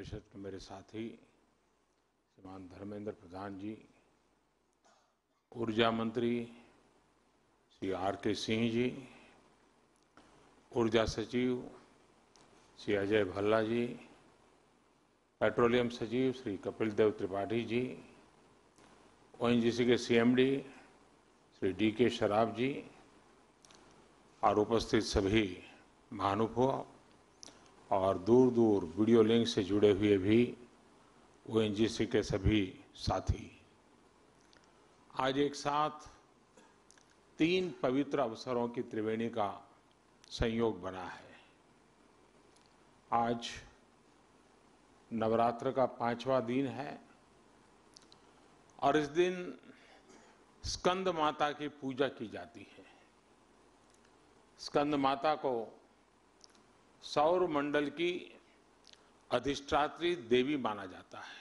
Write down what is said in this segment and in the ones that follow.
परिषद के मेरे साथी श्रीमान धर्मेंद्र प्रधान जी ऊर्जा मंत्री श्री आर के सिंह जी ऊर्जा सचिव श्री अजय भल्ला जी पेट्रोलियम सचिव श्री कपिल देव त्रिपाठी जी ओएनजीसी के CMD Shri D K Sarraf जी और उपस्थित सभी महानुभाव और दूर दूर वीडियो लिंक से जुड़े हुए भी ओ के सभी साथी आज एक साथ तीन पवित्र अवसरों की त्रिवेणी का संयोग बना है आज नवरात्र का पांचवा दिन है और इस दिन स्कंद माता की पूजा की जाती है स्कंद माता को सौर मंडल की अधिष्ठात्री देवी माना जाता है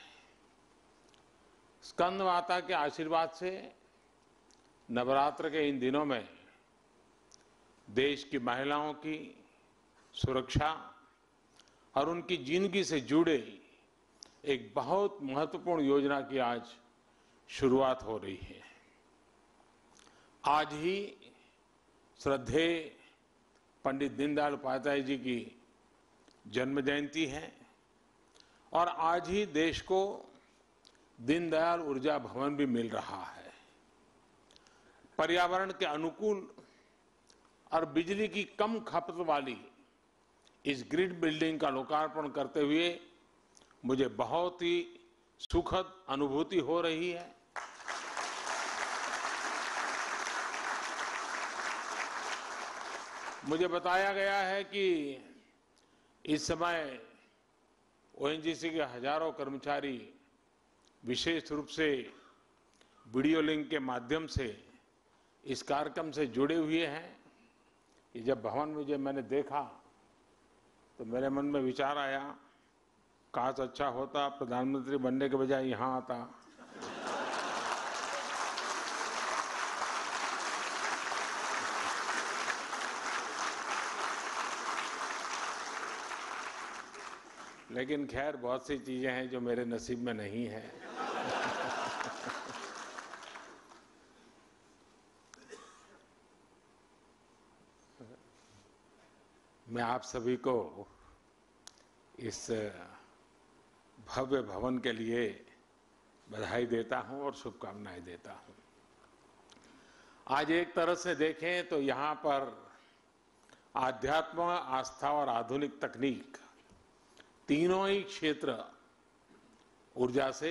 स्कंद माता के आशीर्वाद से नवरात्र के इन दिनों में देश की महिलाओं की सुरक्षा और उनकी जिंदगी से जुड़े एक बहुत महत्वपूर्ण योजना की आज शुरुआत हो रही है आज ही श्रद्धेय पंडित दीनदयाल उपाध्याय जी की जन्म जयंती है और आज ही देश को दीनदयाल ऊर्जा भवन भी मिल रहा है पर्यावरण के अनुकूल और बिजली की कम खपत वाली इस ग्रिड बिल्डिंग का लोकार्पण करते हुए मुझे बहुत ही सुखद अनुभूति हो रही है मुझे बताया गया है कि इस समय ओएनजीसी के हजारों कर्मचारी विशेष रूप से वीडियो लिंक के माध्यम से इस कार्यक्रम से जुड़े हुए हैं कि जब भवन में जब मैंने देखा तो मेरे मन में विचार आया काश अच्छा होता प्रधानमंत्री बनने के बजाय यहाँ आता लेकिन खैर बहुत सी चीज़ें हैं जो मेरे नसीब में नहीं है मैं आप सभी को इस भव्य भवन के लिए बधाई देता हूं और शुभकामनाएं देता हूं आज एक तरह से देखें तो यहाँ पर आध्यात्म आस्था और आधुनिक तकनीक तीनों ही क्षेत्र ऊर्जा से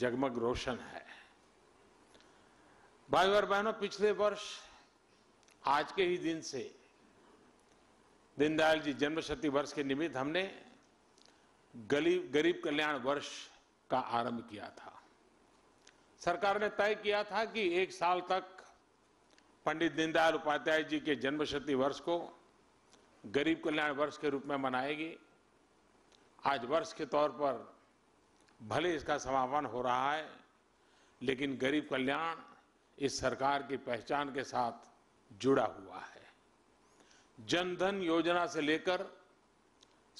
जगमग रोशन है भाई और बहनों पिछले वर्ष आज के ही दिन से दीनदयाल जी जन्म शती वर्ष के निमित्त हमने गरीब गरीब कल्याण वर्ष का आरंभ किया था सरकार ने तय किया था कि एक साल तक पंडित दीनदयाल उपाध्याय जी के जन्म शती वर्ष को गरीब कल्याण वर्ष के रूप में मनाएगी आज वर्ष के तौर पर भले इसका समापन हो रहा है लेकिन गरीब कल्याण इस सरकार की पहचान के साथ जुड़ा हुआ है जनधन योजना से लेकर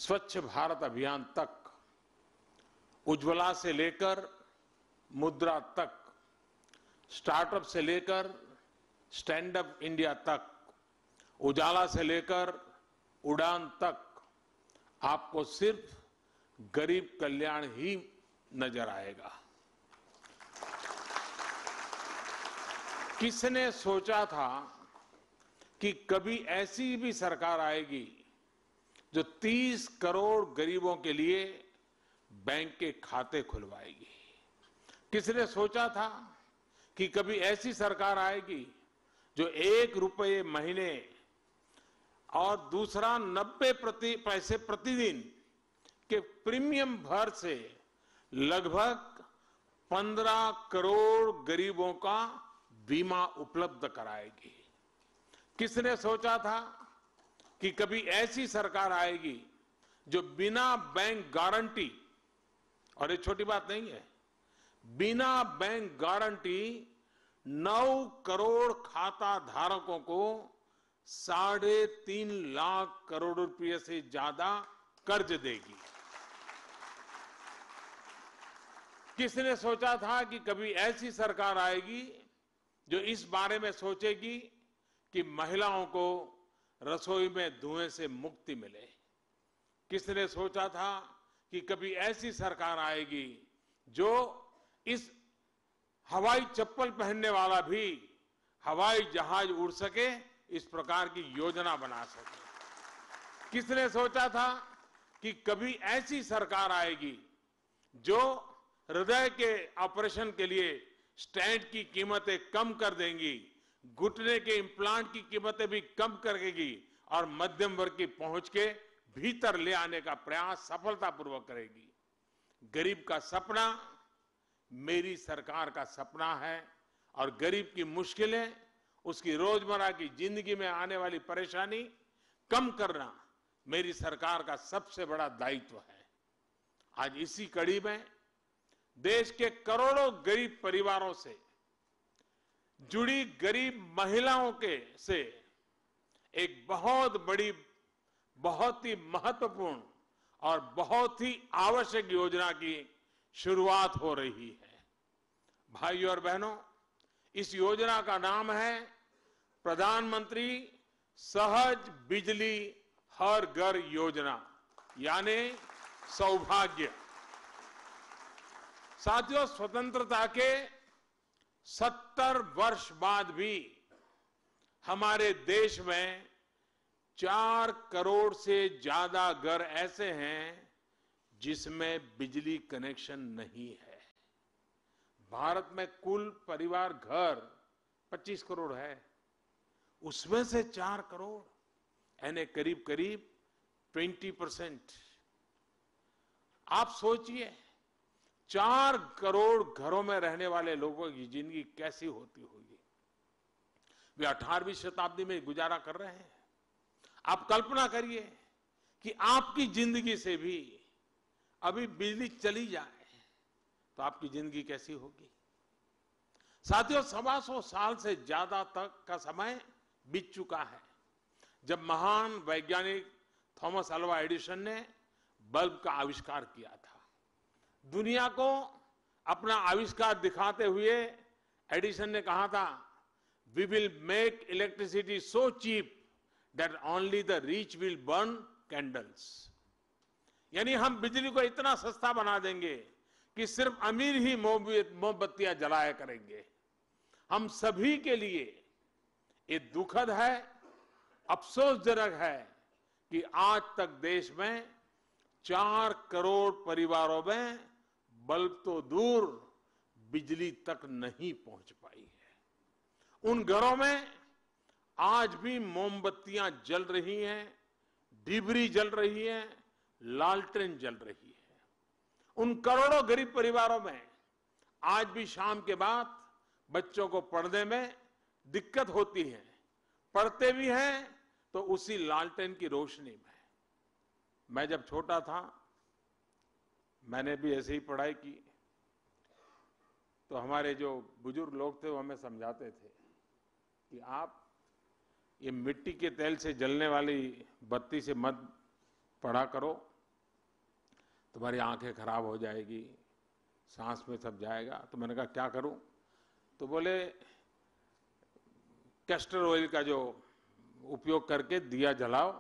स्वच्छ भारत अभियान तक उज्ज्वला से लेकर मुद्रा तक स्टार्टअप से लेकर स्टैंड अप इंडिया तक उजाला से लेकर उड़ान तक आपको सिर्फ गरीब कल्याण ही नजर आएगा किसने सोचा था कि कभी ऐसी भी सरकार आएगी जो 30 करोड़ गरीबों के लिए बैंक के खाते खुलवाएगी किसने सोचा था कि कभी ऐसी सरकार आएगी जो एक रुपये महीने और दूसरा नब्बे प्रति पैसे प्रतिदिन के प्रीमियम भर से लगभग 15 करोड़ गरीबों का बीमा उपलब्ध कराएगी किसने सोचा था कि कभी ऐसी सरकार आएगी जो बिना बैंक गारंटी और ये छोटी बात नहीं है बिना बैंक गारंटी 9 करोड़ खाता धारकों को साढ़े तीन लाख करोड़ रुपये से ज्यादा कर्ज देगी किसने सोचा था कि कभी ऐसी सरकार आएगी जो इस बारे में सोचेगी कि महिलाओं को रसोई में धुएं से मुक्ति मिले किसने सोचा था कि कभी ऐसी सरकार आएगी जो इस हवाई चप्पल पहनने वाला भी हवाई जहाज उड़ सके इस प्रकार की योजना बना सके किसने सोचा था कि कभी ऐसी सरकार आएगी जो हृदय के ऑपरेशन के लिए स्टैंड की कीमतें कम कर देंगी घुटने के इम्प्लांट की कीमतें भी कम करेगी और मध्यम वर्ग की पहुंच के भीतर ले आने का प्रयास सफलतापूर्वक करेगी गरीब का सपना मेरी सरकार का सपना है और गरीब की मुश्किलें उसकी रोजमर्रा की जिंदगी में आने वाली परेशानी कम करना मेरी सरकार का सबसे बड़ा दायित्व है आज इसी कड़ी में देश के करोड़ों गरीब परिवारों से जुड़ी गरीब महिलाओं के से एक बहुत बड़ी बहुत ही महत्वपूर्ण और बहुत ही आवश्यक योजना की शुरुआत हो रही है भाइयों और बहनों इस योजना का नाम है प्रधानमंत्री सहज बिजली हर घर योजना यानी सौभाग्य साथियों स्वतंत्रता के 70 वर्ष बाद भी हमारे देश में चार करोड़ से ज्यादा घर ऐसे हैं जिसमें बिजली कनेक्शन नहीं है भारत में कुल परिवार घर 25 करोड़ है उसमें से चार करोड़ यानी करीब करीब 20 परसेंट आप सोचिए चार करोड़ घरों में रहने वाले लोगों की जिंदगी कैसी होती होगी वे अठारहवीं शताब्दी में गुजारा कर रहे हैं आप कल्पना करिए कि आपकी जिंदगी से भी अभी बिजली चली जाए तो आपकी जिंदगी कैसी होगी साथियों सवा सौ साल से ज्यादा तक का समय बीत चुका है जब महान वैज्ञानिक थॉमस अल्वा एडिसन ने बल्ब का आविष्कार किया था दुनिया को अपना आविष्कार दिखाते हुए एडिसन ने कहा था we will make electricity so cheap that only the rich will burn candles यानी हम बिजली को इतना सस्ता बना देंगे कि सिर्फ अमीर ही मोमबत्तियां जलाया करेंगे हम सभी के लिए ये दुखद है अफसोसजनक है कि आज तक देश में चार करोड़ परिवारों में बल्ब तो दूर बिजली तक नहीं पहुंच पाई है उन घरों में आज भी मोमबत्तियां जल रही हैं डिबरी जल रही है लालटेन जल रही है उन करोड़ों गरीब परिवारों में आज भी शाम के बाद बच्चों को पढ़ने में दिक्कत होती है पढ़ते भी हैं तो उसी लालटेन की रोशनी में मैं जब छोटा था मैंने भी ऐसे ही पढ़ाई की तो हमारे जो बुजुर्ग लोग थे वो हमें समझाते थे कि आप ये मिट्टी के तेल से जलने वाली बत्ती से मत पढ़ा करो तुम्हारी आंखें खराब हो जाएगी सांस में सब जाएगा तो मैंने कहा क्या करूं तो बोले कैस्टर ऑयल का जो उपयोग करके दिया जलाओ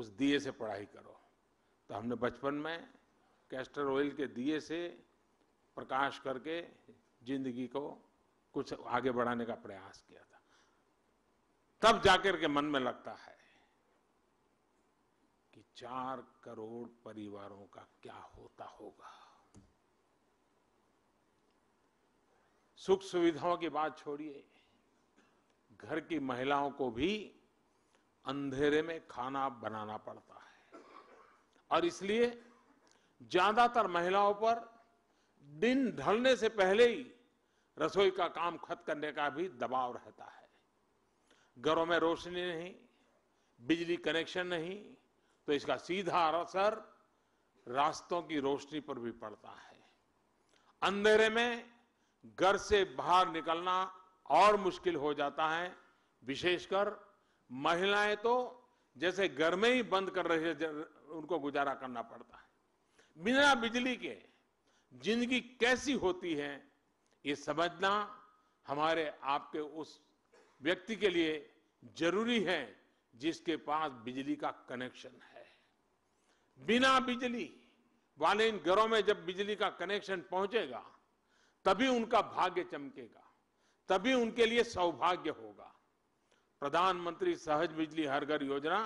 उस दिए से पढ़ाई करो तो हमने बचपन में कैस्टर ऑयल के दिए से प्रकाश करके जिंदगी को कुछ आगे बढ़ाने का प्रयास किया था तब जाकर के मन में लगता है कि चार करोड़ परिवारों का क्या होता होगा सुख सुविधाओं की बात छोड़िए घर की महिलाओं को भी अंधेरे में खाना बनाना पड़ता है और इसलिए ज्यादातर महिलाओं पर दिन ढलने से पहले ही रसोई का काम खत्म करने का भी दबाव रहता है घरों में रोशनी नहीं बिजली कनेक्शन नहीं तो इसका सीधा असर रास्तों की रोशनी पर भी पड़ता है अंधेरे में घर से बाहर निकलना और मुश्किल हो जाता है विशेषकर महिलाएं तो जैसे घर में ही बंद कर रहे उनको गुजारा करना पड़ता है बिना बिजली के जिंदगी कैसी होती है ये समझना हमारे आपके उस व्यक्ति के लिए जरूरी है जिसके पास बिजली का कनेक्शन है बिना बिजली वाले इन घरों में जब बिजली का कनेक्शन पहुंचेगा तभी उनका भाग्य चमकेगा तभी उनके लिए सौभाग्य होगा प्रधानमंत्री सहज बिजली हर घर योजना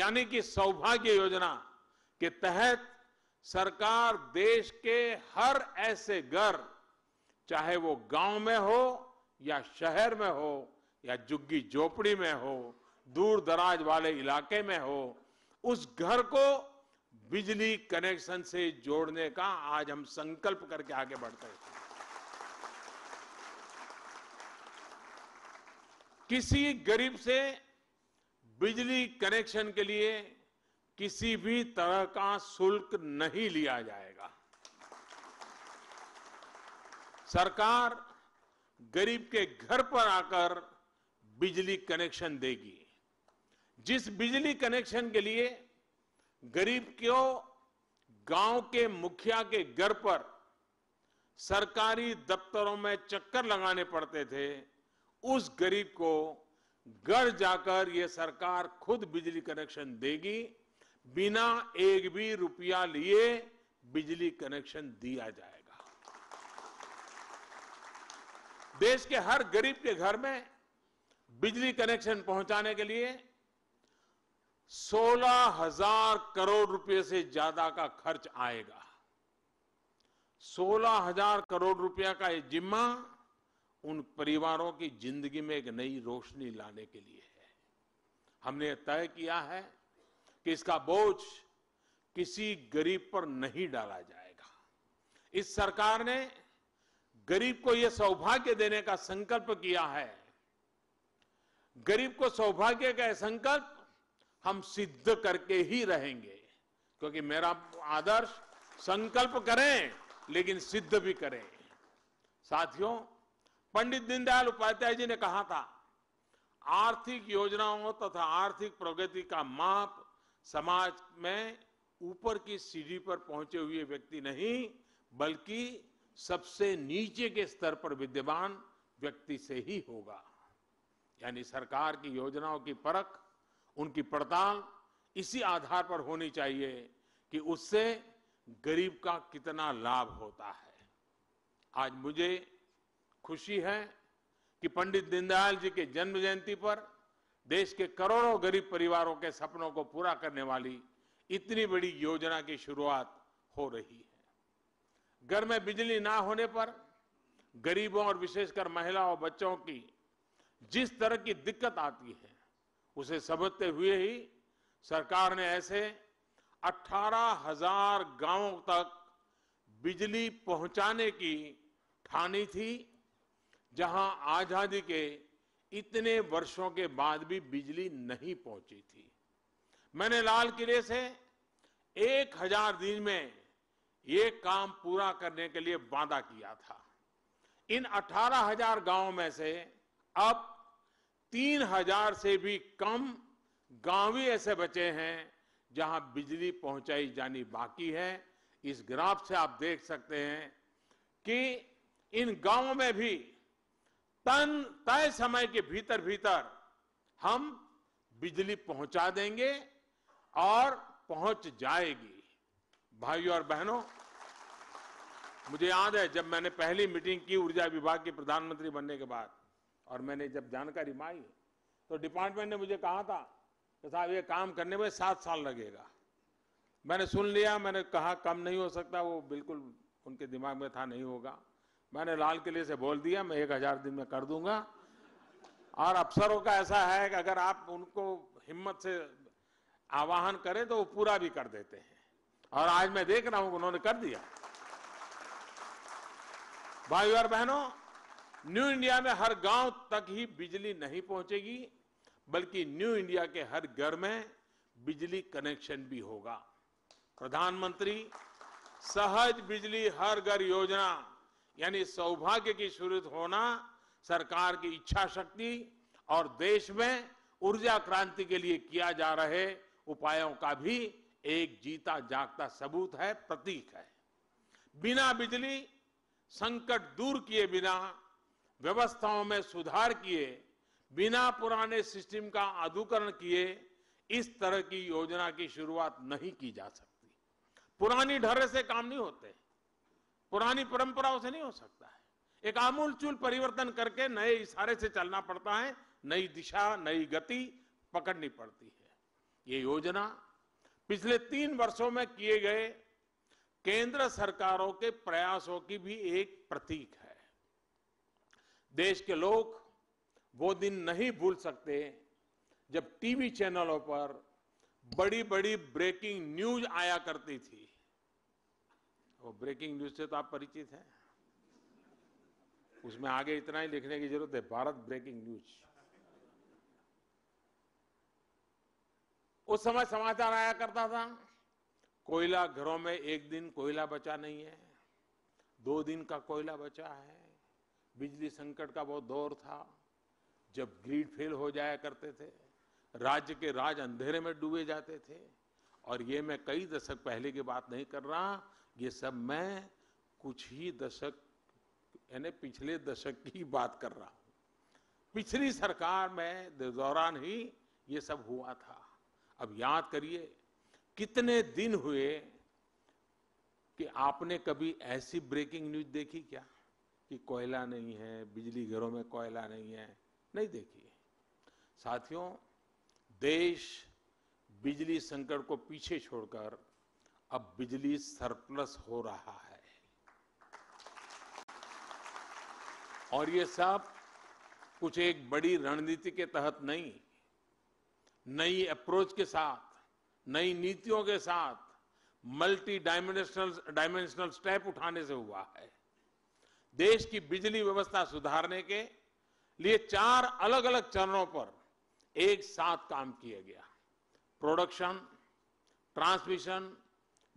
यानी कि सौभाग्य योजना के तहत सरकार देश के हर ऐसे घर चाहे वो गांव में हो या शहर में हो या जुग्गी झोपड़ी में हो दूर दराज वाले इलाके में हो उस घर को बिजली कनेक्शन से जोड़ने का आज हम संकल्प करके आगे बढ़ते हैं किसी गरीब से बिजली कनेक्शन के लिए किसी भी तरह का शुल्क नहीं लिया जाएगा सरकार गरीब के घर पर आकर बिजली कनेक्शन देगी जिस बिजली कनेक्शन के लिए गरीब को गांव के मुखिया के घर पर सरकारी दफ्तरों में चक्कर लगाने पड़ते थे उस गरीब को घर जाकर ये सरकार खुद बिजली कनेक्शन देगी बिना एक भी रुपया लिए बिजली कनेक्शन दिया जाएगा देश के हर गरीब के घर में बिजली कनेक्शन पहुंचाने के लिए सोलह हजार करोड़ रुपए से ज्यादा का खर्च आएगा सोलह हजार करोड़ रुपया का ये जिम्मा उन परिवारों की जिंदगी में एक नई रोशनी लाने के लिए है हमने तय किया है कि इसका बोझ किसी गरीब पर नहीं डाला जाएगा इस सरकार ने गरीब को यह सौभाग्य देने का संकल्प किया है गरीब को सौभाग्य का संकल्प हम सिद्ध करके ही रहेंगे क्योंकि मेरा आदर्श संकल्प करें लेकिन सिद्ध भी करें साथियों पंडित दीनदयाल उपाध्याय जी ने कहा था आर्थिक योजनाओं तथा आर्थिक प्रगति का माप समाज में ऊपर की सीढ़ी पर पहुंचे हुए व्यक्ति नहीं बल्कि सबसे नीचे के स्तर पर विद्यमान व्यक्ति से ही होगा यानी सरकार की योजनाओं की परख उनकी पड़ताल इसी आधार पर होनी चाहिए कि उससे गरीब का कितना लाभ होता है आज मुझे खुशी है कि पंडित दीनदयाल जी के जन्म जयंती पर देश के करोड़ों गरीब परिवारों के सपनों को पूरा करने वाली इतनी बड़ी योजना की शुरुआत हो रही है घर में बिजली ना होने पर गरीबों और विशेषकर महिलाओं और बच्चों की जिस तरह की दिक्कत आती है उसे समझते हुए ही सरकार ने ऐसे अठारह हजार गांवों तक बिजली पहुंचाने की ठानी थी जहां आजादी के इतने वर्षों के बाद भी बिजली नहीं पहुंची थी मैंने लाल किले से एक हजार दिन में ये काम पूरा करने के लिए वादा किया था इन अठारह हजार गांवों में से अब तीन हजार से भी कम गांव ही ऐसे बचे हैं जहां बिजली पहुंचाई जानी बाकी है इस ग्राफ से आप देख सकते हैं कि इन गांवों में भी तन तय समय के भीतर भीतर हम बिजली पहुंचा देंगे और पहुंच जाएगी भाइयों और बहनों मुझे याद है जब मैंने पहली मीटिंग की ऊर्जा विभाग के प्रधानमंत्री बनने के बाद और मैंने जब जानकारी मांगी तो डिपार्टमेंट ने मुझे कहा था कि साहब ये काम करने में सात साल लगेगा मैंने सुन लिया मैंने कहा कम नहीं हो सकता वो बिल्कुल उनके दिमाग में था नहीं होगा मैंने लाल किले से बोल दिया मैं एक हजार दिन में कर दूंगा और अफसरों का ऐसा है कि अगर आप उनको हिम्मत से आवाहन करें तो वो पूरा भी कर देते हैं और आज मैं देख रहा हूं उन्होंने कर दिया भाई और बहनों न्यू इंडिया में हर गांव तक ही बिजली नहीं पहुंचेगी बल्कि न्यू इंडिया के हर घर में बिजली कनेक्शन भी होगा प्रधानमंत्री सहज बिजली हर घर योजना यानी सौभाग्य की शुरुआत होना सरकार की इच्छा शक्ति और देश में ऊर्जा क्रांति के लिए किया जा रहे उपायों का भी एक जीता जागता सबूत है प्रतीक है बिना बिजली संकट दूर किए बिना व्यवस्थाओं में सुधार किए बिना पुराने सिस्टम का आधुकरण किए इस तरह की योजना की शुरुआत नहीं की जा सकती पुरानी ढर्रे से काम नहीं होते हैं पुरानी परंपराओं से नहीं हो सकता है एक आमूल चूल परिवर्तन करके नए इशारे से चलना पड़ता है नई दिशा नई गति पकड़नी पड़ती है ये योजना पिछले तीन वर्षों में किए गए केंद्र सरकारों के प्रयासों की भी एक प्रतीक है देश के लोग वो दिन नहीं भूल सकते जब टीवी चैनलों पर बड़ी बड़ी ब्रेकिंग न्यूज आया करती थी वो ब्रेकिंग न्यूज से तो आप परिचित हैं उसमें आगे इतना ही लिखने की जरूरत है भारत ब्रेकिंग न्यूज उस समय समाचार आया करता था कोयला घरों में एक दिन कोयला बचा नहीं है दो दिन का कोयला बचा है बिजली संकट का बहुत दौर था जब ग्रीड फेल हो जाया करते थे राज्य के राज अंधेरे में डूबे जाते थे और ये मैं कई दशक पहले की बात नहीं कर रहा ये सब मैं कुछ ही दशक यानी पिछले दशक की बात कर रहा हूँ पिछली सरकार में दौरान ही ये सब हुआ था अब याद करिए कितने दिन हुए कि आपने कभी ऐसी ब्रेकिंग न्यूज देखी क्या कि कोयला नहीं है बिजली घरों में कोयला नहीं है नहीं देखी साथियों देश बिजली संकट को पीछे छोड़कर अब बिजली सरप्लस हो रहा है और ये सब कुछ एक बड़ी रणनीति के तहत नहीं नई अप्रोच के साथ नई नीतियों के साथ मल्टी डायमेंशनल डायमेंशनल स्टेप उठाने से हुआ है देश की बिजली व्यवस्था सुधारने के लिए चार अलग अलग चरणों पर एक साथ काम किया गया प्रोडक्शन ट्रांसमिशन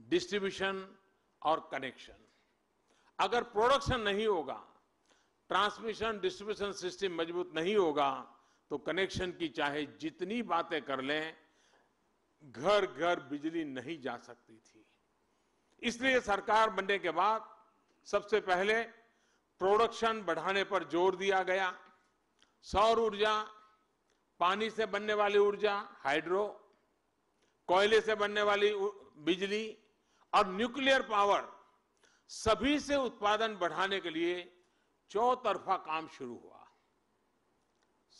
डिस्ट्रीब्यूशन और कनेक्शन अगर प्रोडक्शन नहीं होगा ट्रांसमिशन डिस्ट्रीब्यूशन सिस्टम मजबूत नहीं होगा तो कनेक्शन की चाहे जितनी बातें कर लें घर घर बिजली नहीं जा सकती थी इसलिए सरकार बनने के बाद सबसे पहले प्रोडक्शन बढ़ाने पर जोर दिया गया सौर ऊर्जा पानी से बनने वाली ऊर्जा हाइड्रो कोयले से बनने वाली बिजली और न्यूक्लियर पावर सभी से उत्पादन बढ़ाने के लिए चौतरफा काम शुरू हुआ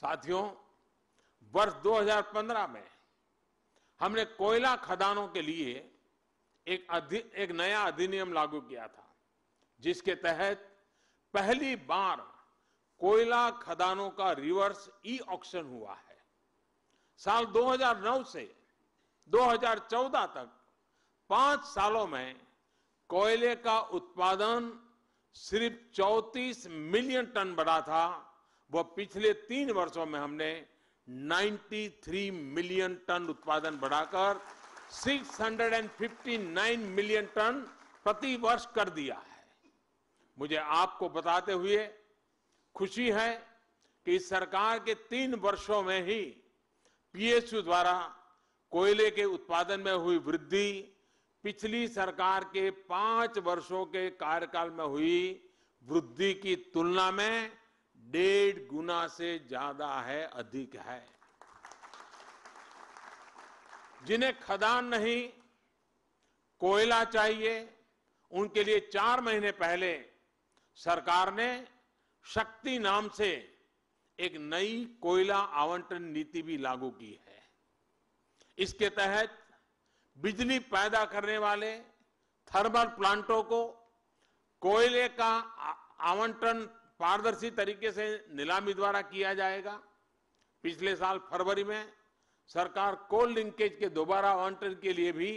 साथियों वर्ष 2015 में हमने कोयला खदानों के लिए एक एक नया अधिनियम लागू किया था जिसके तहत पहली बार कोयला खदानों का रिवर्स ई ऑक्शन हुआ है साल 2009 से 2014 तक पांच सालों में कोयले का उत्पादन सिर्फ 34 मिलियन टन बढ़ा था वो पिछले तीन वर्षों में हमने 93 मिलियन टन उत्पादन बढ़ाकर 659 मिलियन टन प्रति वर्ष कर दिया है मुझे आपको बताते हुए खुशी है कि सरकार के तीन वर्षों में ही पीएसयू द्वारा कोयले के उत्पादन में हुई वृद्धि पिछली सरकार के पांच वर्षों के कार्यकाल में हुई वृद्धि की तुलना में डेढ़ गुना से ज्यादा है अधिक है जिन्हें खदान नहीं कोयला चाहिए उनके लिए चार महीने पहले सरकार ने शक्ति नाम से एक नई कोयला आवंटन नीति भी लागू की है इसके तहत बिजली पैदा करने वाले थर्मल प्लांटों को कोयले का आवंटन पारदर्शी तरीके से नीलामी द्वारा किया जाएगा पिछले साल फरवरी में सरकार कोल लिंकेज के दोबारा आवंटन के लिए भी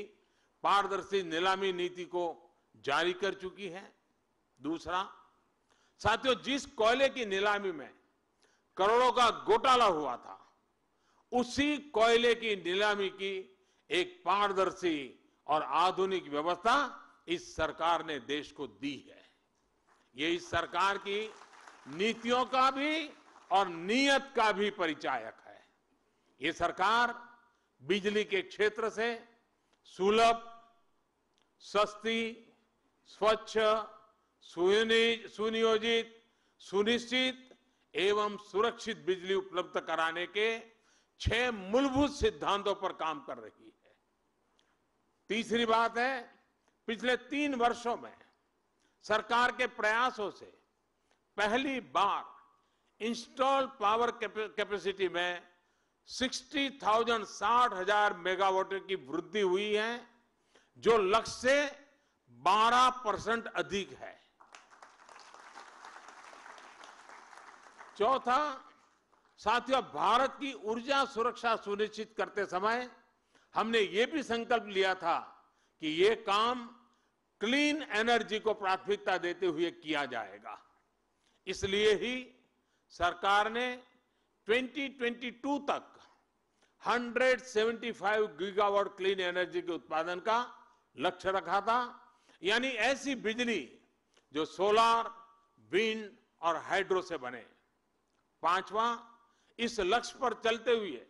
पारदर्शी नीलामी नीति को जारी कर चुकी है दूसरा साथियों जिस कोयले की नीलामी में करोड़ों का घोटाला हुआ था उसी कोयले की नीलामी की एक पारदर्शी और आधुनिक व्यवस्था इस सरकार ने देश को दी है ये इस सरकार की नीतियों का भी और नीयत का भी परिचायक है ये सरकार बिजली के क्षेत्र से सुलभ सस्ती स्वच्छ सुनियोजित सुनिश्चित एवं सुरक्षित बिजली उपलब्ध कराने के छह मूलभूत सिद्धांतों पर काम कर रही है तीसरी बात है पिछले तीन वर्षों में सरकार के प्रयासों से पहली बार इंस्टॉल पावर कैपेसिटी में 60,000 साठ हजार मेगावाट की वृद्धि हुई है जो लक्ष्य से 12 परसेंट अधिक है चौथा साथियों भारत की ऊर्जा सुरक्षा सुनिश्चित करते समय हमने ये भी संकल्प लिया था कि ये काम क्लीन एनर्जी को प्राथमिकता देते हुए किया जाएगा इसलिए ही सरकार ने 2022 तक 175 गीगावाट क्लीन एनर्जी के उत्पादन का लक्ष्य रखा था यानी ऐसी बिजली जो सोलार विंड और हाइड्रो से बने पांचवा इस लक्ष्य पर चलते हुए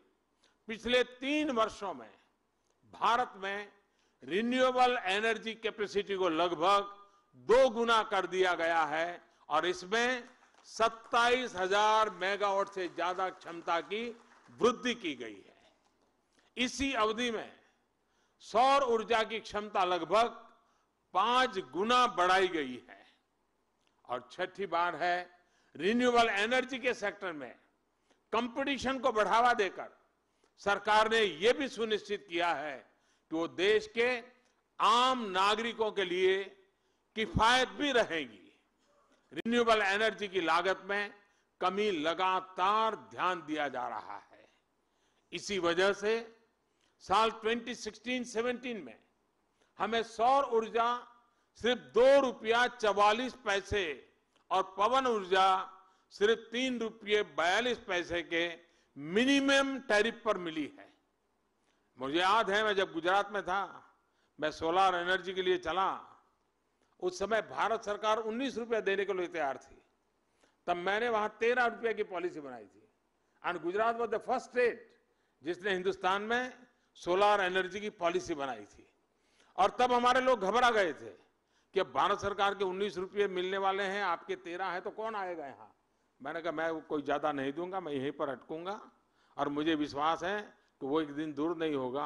पिछले तीन वर्षों में भारत में रिन्यूएबल एनर्जी कैपेसिटी को लगभग दो गुना कर दिया गया है और इसमें सत्ताईस हजार मेगावाट से ज्यादा क्षमता की वृद्धि की गई है इसी अवधि में सौर ऊर्जा की क्षमता लगभग पांच गुना बढ़ाई गई है और छठी बार है रिन्यूएबल एनर्जी के सेक्टर में कंपटीशन को बढ़ावा देकर सरकार ने ये भी सुनिश्चित किया है कि वो देश के आम नागरिकों के लिए किफायत भी रहेगी रिन्यूएबल एनर्जी की लागत में कमी लगातार ध्यान दिया जा रहा है इसी वजह से साल 2016-17 में हमें सौर ऊर्जा सिर्फ दो रुपया चवालीस पैसे और पवन ऊर्जा सिर्फ तीन रुपये बयालीस पैसे के मिनिमम टैरिफ पर मिली है मुझे याद है मैं जब गुजरात में था मैं सोलर एनर्जी के लिए चला उस समय भारत सरकार उन्नीस रुपया देने के लिए तैयार थी तब मैंने वहां तेरह रुपया की पॉलिसी बनाई थी and Gujarat was the first state जिसने हिंदुस्तान में सोलर एनर्जी की पॉलिसी बनाई थी और तब हमारे लोग घबरा गए थे कि अब भारत सरकार के उन्नीस रुपये मिलने वाले हैं आपके तेरह हैं तो कौन आएगा यहां मैंने कहा मैं कोई ज़्यादा नहीं दूंगा मैं यहीं पर अटकूंगा और मुझे विश्वास है कि वो एक दिन दूर नहीं होगा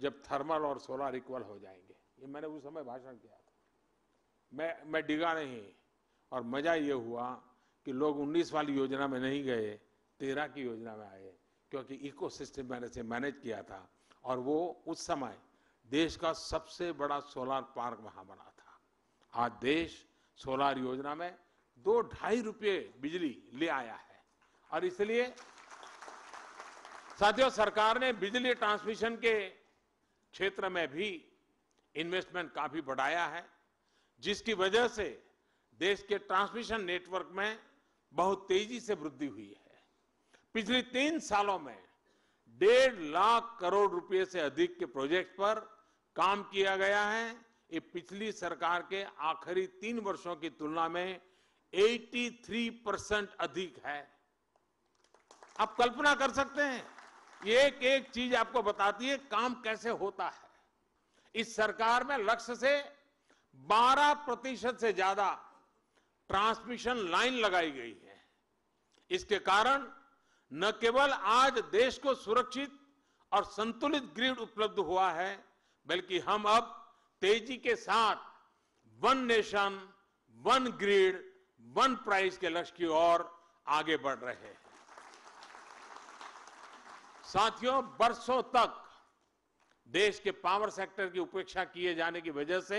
जब थर्मल और सोलर इक्वल हो जाएंगे ये मैंने उस समय भाषण किया था मैं मैं डिगा नहीं और मज़ा ये हुआ कि लोग 19 वाली योजना में नहीं गए तेरह की योजना में आए क्योंकि इको सिस्टम मैंने से मैनेज किया था और वो उस समय देश का सबसे बड़ा सोलार पार्क वहाँ बना था आज देश सोलार योजना में दो ढाई रुपये बिजली ले आया है और इसलिए साथियों सरकार ने बिजली ट्रांसमिशन के क्षेत्र में भी इन्वेस्टमेंट काफी बढ़ाया है जिसकी वजह से देश के ट्रांसमिशन नेटवर्क में बहुत तेजी से वृद्धि हुई है पिछले तीन सालों में डेढ़ लाख करोड़ रुपए से अधिक के प्रोजेक्ट पर काम किया गया है ये पिछली सरकार के आखिरी तीन वर्षों की तुलना में 83 परसेंट अधिक है आप कल्पना कर सकते हैं एक एक चीज आपको बताती है काम कैसे होता है इस सरकार में लक्ष्य से 12 प्रतिशत से ज्यादा ट्रांसमिशन लाइन लगाई गई है इसके कारण न केवल आज देश को सुरक्षित और संतुलित ग्रिड उपलब्ध हुआ है बल्कि हम अब तेजी के साथ one nation one grid one price के लक्ष्य की ओर आगे बढ़ रहे हैं साथियों बरसों तक देश के पावर सेक्टर की उपेक्षा किए जाने की वजह से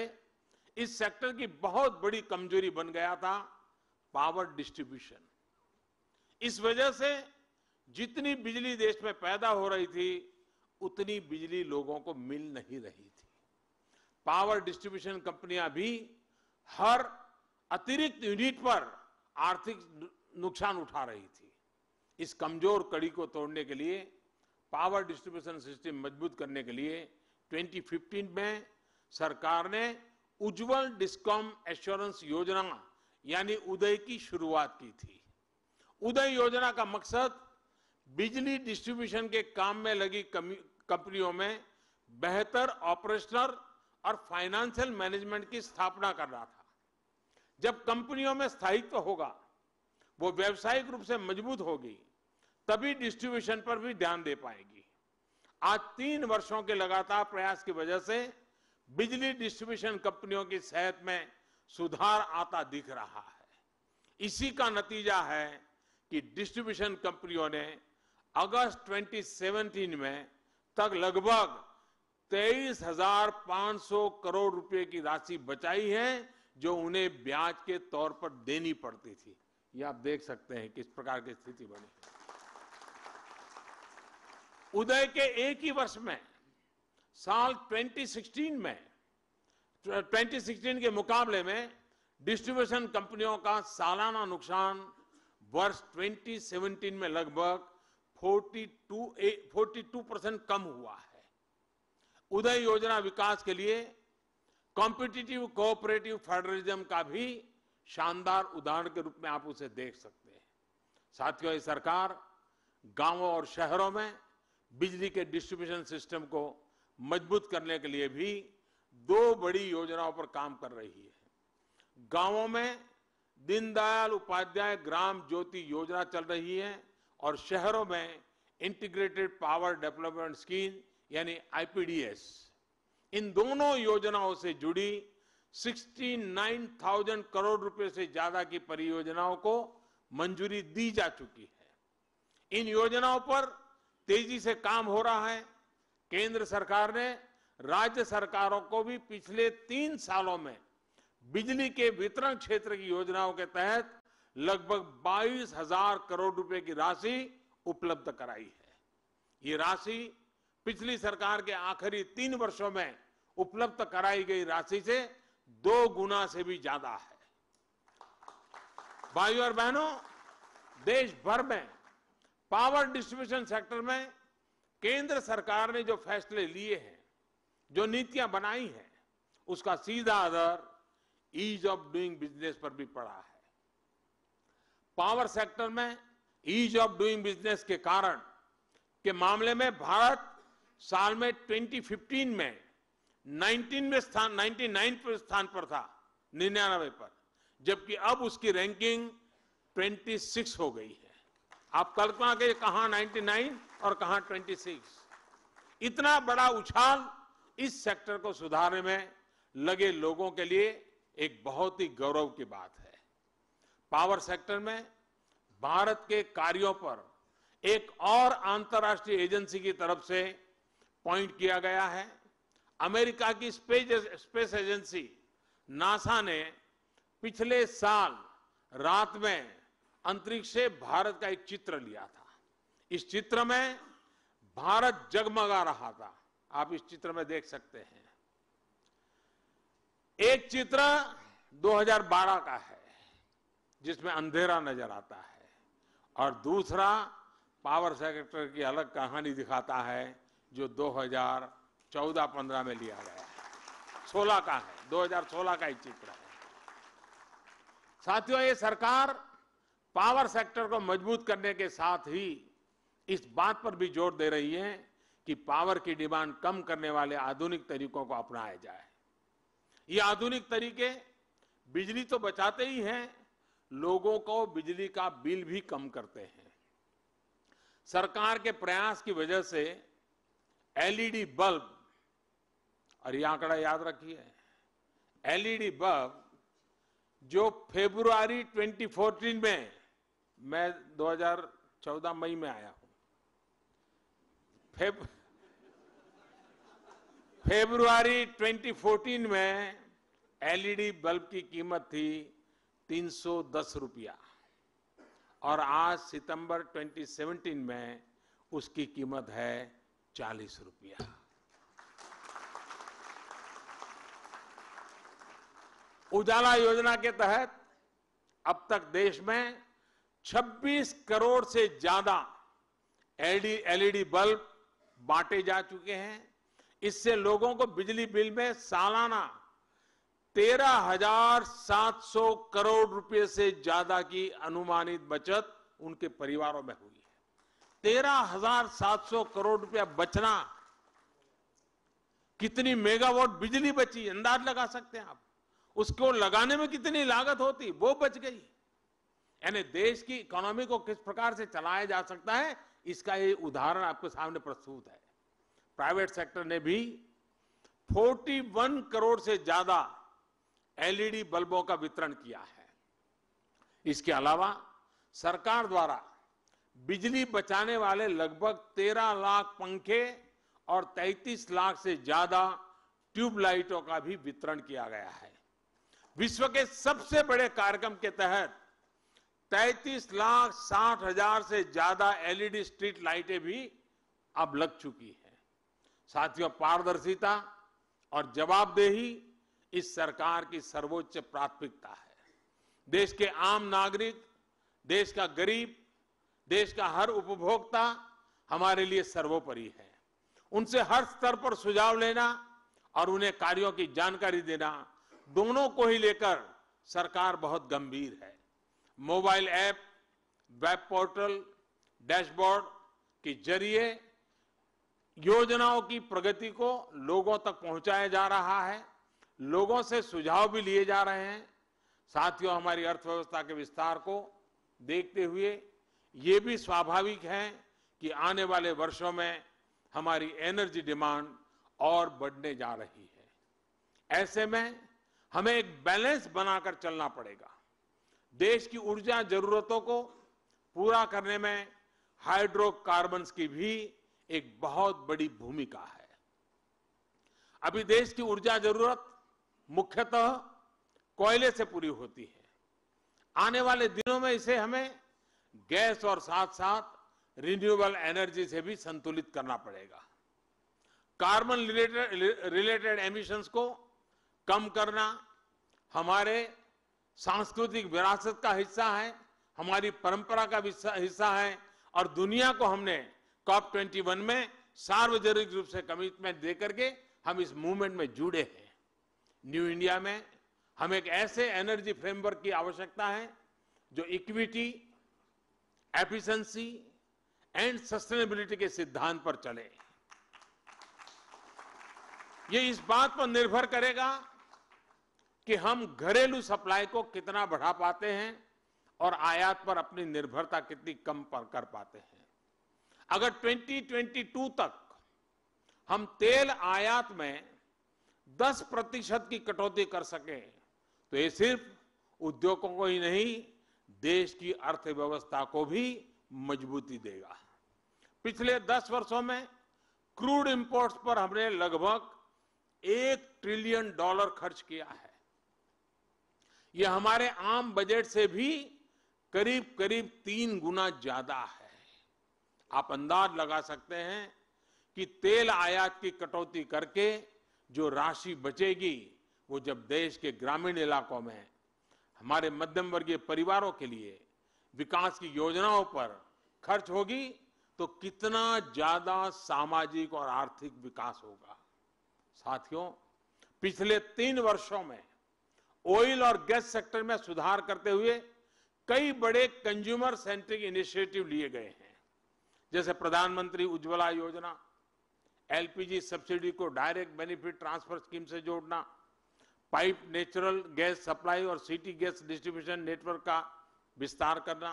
इस सेक्टर की बहुत बड़ी कमजोरी बन गया था पावर डिस्ट्रीब्यूशन इस वजह से जितनी बिजली देश में पैदा हो रही थी उतनी बिजली लोगों को मिल नहीं रही थी पावर डिस्ट्रीब्यूशन कंपनियां भी हर अतिरिक्त यूनिट पर आर्थिक नुकसान उठा रही थी इस कमजोर कड़ी को तोड़ने के लिए पावर डिस्ट्रीब्यूशन सिस्टम मजबूत करने के लिए 2015 में सरकार ने उज्जवल डिस्कॉम एश्योरेंस योजना यानी उदय की शुरुआत की थी उदय योजना का मकसद बिजली डिस्ट्रीब्यूशन के काम में लगी कंपनियों में बेहतर ऑपरेशनल और फाइनेंशियल मैनेजमेंट की स्थापना करना था जब कंपनियों में स्थायित्व होगा वो व्यावसायिक रूप से मजबूत होगी तभी डिस्ट्रीब्यूशन पर भी ध्यान दे पाएगी आज तीन वर्षों के लगातार प्रयास की वजह से बिजली डिस्ट्रीब्यूशन कंपनियों की सेहत में सुधार आता दिख रहा है इसी का नतीजा है कि डिस्ट्रीब्यूशन कंपनियों ने अगस्त 2017 में तक लगभग तेईस करोड़ रुपए की राशि बचाई है जो उन्हें ब्याज के तौर पर देनी पड़ती थी ये आप देख सकते हैं किस प्रकार की स्थिति बनी उदय के एक ही वर्ष में साल 2016 में 2016 के मुकाबले में डिस्ट्रीब्यूशन कंपनियों का सालाना नुकसान वर्ष 2017 में लगभग 42 42 परसेंट कम हुआ है उदय योजना विकास के लिए कॉम्पिटिटिव कोऑपरेटिव फेडरलिज्म का भी शानदार उदाहरण के रूप में आप उसे देख सकते हैं साथियों सरकार गांवों और शहरों में बिजली के डिस्ट्रीब्यूशन सिस्टम को मजबूत करने के लिए भी दो बड़ी योजनाओं पर काम कर रही है गांवों में दीनदयाल उपाध्याय ग्राम ज्योति योजना चल रही है और शहरों में इंटीग्रेटेड पावर डेवलपमेंट स्कीम यानी आईपीडीएस इन दोनों योजनाओं से जुड़ी 69,000 करोड़ रुपए से ज्यादा की परियोजनाओं को मंजूरी दी जा चुकी है इन योजनाओं पर तेजी से काम हो रहा है केंद्र सरकार ने राज्य सरकारों को भी पिछले तीन सालों में बिजली के वितरण क्षेत्र की योजनाओं के तहत लगभग बाईस हजार करोड़ रुपए की राशि उपलब्ध कराई है ये राशि पिछली सरकार के आखिरी तीन वर्षों में उपलब्ध कराई गई राशि से दो गुना से भी ज्यादा है भाई और बहनों देश भर में पावर डिस्ट्रीब्यूशन सेक्टर में केंद्र सरकार ने जो फैसले लिए हैं जो नीतियां बनाई हैं उसका सीधा आधार ईज ऑफ डूइंग बिजनेस पर भी पड़ा है पावर सेक्टर में ईज ऑफ डूइंग बिजनेस के कारण के मामले में भारत साल में 2015 में 19 में स्थान 99 पर स्थान पर था निन्यानवे पर जबकि अब उसकी रैंकिंग 26 हो गई है आप कल्पना के कहा 99 और कहा 26 इतना बड़ा उछाल इस सेक्टर को सुधारने में लगे लोगों के लिए एक बहुत ही गौरव की बात है पावर सेक्टर में भारत के कार्यों पर एक और अंतर्राष्ट्रीय एजेंसी की तरफ से पॉइंट किया गया है अमेरिका की स्पेस स्पेस एजेंसी नासा ने पिछले साल रात में अंतरिक्ष से भारत का एक चित्र लिया था इस चित्र में भारत जगमगा रहा था आप इस चित्र में देख सकते हैं एक चित्र 2012 का है जिसमें अंधेरा नजर आता है और दूसरा पावर सेक्टर की अलग कहानी दिखाता है जो 2014-15 में लिया गया है 16 का है 2016 का ही चित्र है साथियों ये सरकार पावर सेक्टर को मजबूत करने के साथ ही इस बात पर भी जोर दे रही है कि पावर की डिमांड कम करने वाले आधुनिक तरीकों को अपनाया जाए ये आधुनिक तरीके बिजली तो बचाते ही हैं लोगों को बिजली का बिल भी कम करते हैं सरकार के प्रयास की वजह से एलईडी बल्ब और ये आंकड़ा याद रखिए एलईडी बल्ब जो फेब्रुआरी 2014 में मैं 2014 मई में आया हूं फेब फेब्रुआरी 2014 में एलईडी बल्ब की कीमत थी 310 रुपया और आज सितंबर 2017 में उसकी कीमत है चालीस रुपया उजाला योजना के तहत अब तक देश में 26 करोड़ से ज्यादा एलईडी एलईडी बल्ब बांटे जा चुके हैं इससे लोगों को बिजली बिल में सालाना तेरह हजार सात सौ करोड़ रुपए से ज्यादा की अनुमानित बचत उनके परिवारों में हुई तेरह हजार सात सौ करोड़ रुपया बचना कितनी मेगावाट बिजली बची अंदाज लगा सकते हैं आप उसको लगाने में कितनी लागत होती वो बच गई यानी देश की इकोनॉमी को किस प्रकार से चलाया जा सकता है इसका ये उदाहरण आपके सामने प्रस्तुत है प्राइवेट सेक्टर ने भी 41 करोड़ से ज्यादा एलईडी बल्बों का वितरण किया है इसके अलावा सरकार द्वारा बिजली बचाने वाले लगभग 13 लाख पंखे और 33 लाख से ज्यादा ट्यूबलाइटों का भी वितरण किया गया है विश्व के सबसे बड़े कार्यक्रम के तहत 33 लाख साठ हजार से ज्यादा एलईडी स्ट्रीट लाइटें भी अब लग चुकी है साथियों पारदर्शिता और जवाबदेही इस सरकार की सर्वोच्च प्राथमिकता है देश के आम नागरिक देश का गरीब देश का हर उपभोक्ता हमारे लिए सर्वोपरि है उनसे हर स्तर पर सुझाव लेना और उन्हें कार्यों की जानकारी देना दोनों को ही लेकर सरकार बहुत गंभीर है mobile app web portal dashboard के जरिए योजनाओं की प्रगति को लोगों तक पहुंचाया जा रहा है लोगों से सुझाव भी लिए जा रहे हैं साथियों हमारी अर्थव्यवस्था के विस्तार को देखते हुए ये भी स्वाभाविक है कि आने वाले वर्षों में हमारी एनर्जी डिमांड और बढ़ने जा रही है ऐसे में हमें एक बैलेंस बनाकर चलना पड़ेगा देश की ऊर्जा जरूरतों को पूरा करने में हाइड्रोकार्बन्स की भी एक बहुत बड़ी भूमिका है अभी देश की ऊर्जा जरूरत मुख्यतः कोयले से पूरी होती है आने वाले दिनों में इसे हमें गैस और साथ साथ रिन्यूएबल एनर्जी से भी संतुलित करना पड़ेगा कार्बन रिलेटेड रिलेटेड एमिशंस को कम करना हमारे सांस्कृतिक विरासत का हिस्सा है हमारी परंपरा का हिस्सा है और दुनिया को हमने कॉप ट्वेंटी वन में सार्वजनिक रूप से कमिटमेंट देकर के हम इस मूवमेंट में जुड़े हैं न्यू इंडिया में हम एक ऐसे एनर्जी फ्रेमवर्क की आवश्यकता है जो इक्विटी एफिशिएंसी एंड सस्टेनेबिलिटी के सिद्धांत पर चले ये इस बात पर निर्भर करेगा कि हम घरेलू सप्लाई को कितना बढ़ा पाते हैं और आयात पर अपनी निर्भरता कितनी कम पर कर पाते हैं अगर 2022 तक हम तेल आयात में 10 प्रतिशत की कटौती कर सके तो ये सिर्फ उद्योगों को ही नहीं देश की अर्थव्यवस्था को भी मजबूती देगा पिछले दस वर्षों में क्रूड इंपोर्ट्स पर हमने लगभग एक ट्रिलियन डॉलर खर्च किया है यह हमारे आम बजट से भी करीब करीब तीन गुना ज्यादा है आप अंदाज लगा सकते हैं कि तेल आयात की कटौती करके जो राशि बचेगी वो जब देश के ग्रामीण इलाकों में हमारे मध्यम वर्गीय परिवारों के लिए विकास की योजनाओं पर खर्च होगी तो कितना ज्यादा सामाजिक और आर्थिक विकास होगा साथियों पिछले तीन वर्षों में ऑयल और गैस सेक्टर में सुधार करते हुए कई बड़े कंज्यूमर सेंट्रिक इनिशिएटिव लिए गए हैं जैसे प्रधानमंत्री उज्ज्वला योजना एलपीजी सब्सिडी को डायरेक्ट बेनिफिट ट्रांसफर स्कीम से जोड़ना पाइप नेचुरल गैस सप्लाई और सिटी गैस डिस्ट्रीब्यूशन नेटवर्क का विस्तार करना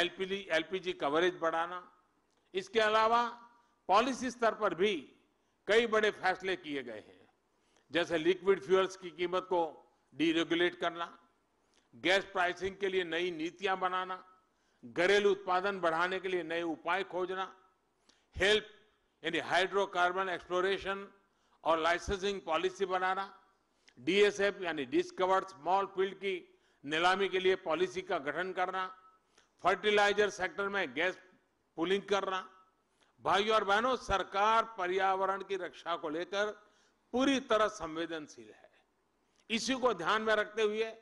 एलपीजी एलपीजी कवरेज बढ़ाना इसके अलावा पॉलिसी स्तर पर भी कई बड़े फैसले किए गए हैं जैसे लिक्विड फ्यूल्स की कीमत को डीरेगुलेट करना गैस प्राइसिंग के लिए नई नीतियां बनाना घरेलू उत्पादन बढ़ाने के लिए नए उपाय खोजना हेल्प यानी हाइड्रोकार्बन एक्सप्लोरेशन और लाइसेंसिंग पॉलिसी बनाना डीएसएफ यानी डिस्कवर्ड स्मॉल फील्ड की नीलामी के लिए पॉलिसी का गठन करना फर्टिलाइजर सेक्टर में गैस पुलिंग करना भाइयों और बहनों सरकार पर्यावरण की रक्षा को लेकर पूरी तरह संवेदनशील है इसी को ध्यान में रखते हुए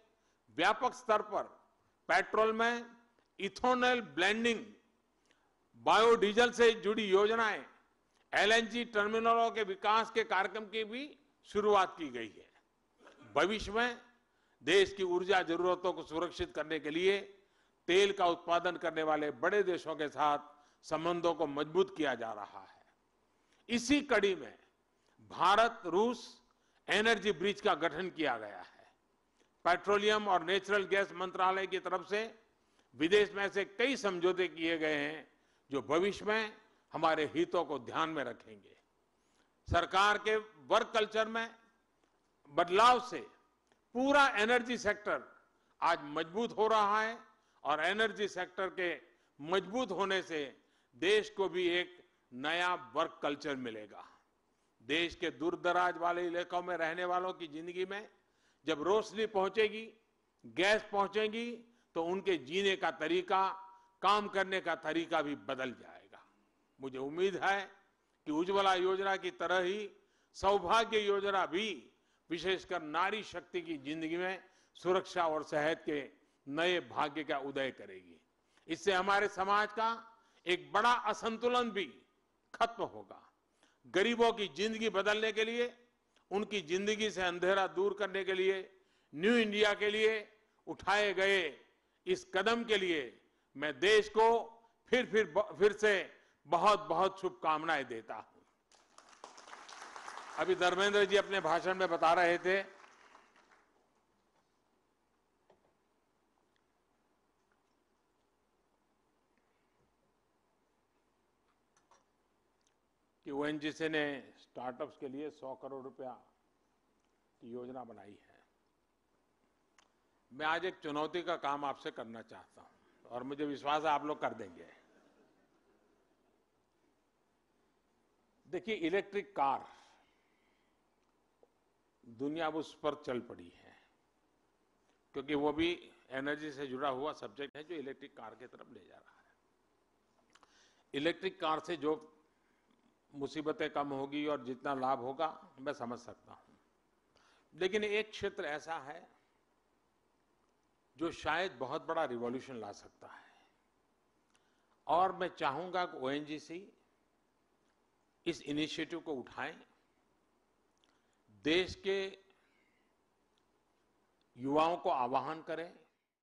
व्यापक स्तर पर पेट्रोल में इथोनल ब्लेंडिंग बायोडीजल से जुड़ी योजनाएं एलएनजी टर्मिनलों के विकास के कार्यक्रम की भी शुरुआत की गई है भविष्य में देश की ऊर्जा जरूरतों को सुरक्षित करने के लिए तेल का उत्पादन करने वाले बड़े देशों के साथ संबंधों को मजबूत किया जा रहा है इसी कड़ी में भारत रूस एनर्जी ब्रिज का गठन किया गया है पेट्रोलियम और नेचुरल गैस मंत्रालय की तरफ से विदेश में ऐसे कई समझौते किए गए हैं जो भविष्य में हमारे हितों को ध्यान में रखेंगे सरकार के वर्क कल्चर में बदलाव से पूरा एनर्जी सेक्टर आज मजबूत हो रहा है और एनर्जी सेक्टर के मजबूत होने से देश को भी एक नया वर्क कल्चर मिलेगा देश के दूरदराज वाले इलाकों में रहने वालों की जिंदगी में जब रोशनी पहुंचेगी गैस पहुंचेगी तो उनके जीने का तरीका काम करने का तरीका भी बदल जाएगा मुझे उम्मीद है कि उज्ज्वला योजना की तरह ही सौभाग्य योजना भी विशेषकर नारी शक्ति की जिंदगी में सुरक्षा और सेहत के नए भाग्य का उदय करेगी इससे हमारे समाज का एक बड़ा असंतुलन भी खत्म होगा गरीबों की जिंदगी बदलने के लिए उनकी जिंदगी से अंधेरा दूर करने के लिए न्यू इंडिया के लिए उठाए गए इस कदम के लिए मैं देश को फिर फिर फिर से बहुत बहुत शुभकामनाएं देता हूं अभी धर्मेंद्र जी अपने भाषण में बता रहे थे कि ओएनजीसी ने स्टार्टअप्स के लिए 100 करोड़ रुपया की योजना बनाई है मैं आज एक चुनौती का काम आपसे करना चाहता हूं और मुझे विश्वास है आप लोग कर देंगे देखिए इलेक्ट्रिक कार दुनिया उस पर चल पड़ी है क्योंकि वो भी एनर्जी से जुड़ा हुआ सब्जेक्ट है जो इलेक्ट्रिक कार की तरफ ले जा रहा है इलेक्ट्रिक कार से जो मुसीबतें कम होगी और जितना लाभ होगा मैं समझ सकता हूं लेकिन एक क्षेत्र ऐसा है जो शायद बहुत बड़ा रिवॉल्यूशन ला सकता है और मैं चाहूंगा कि ओ इस इनिशिएटिव को उठाएं देश के युवाओं को आह्वान करें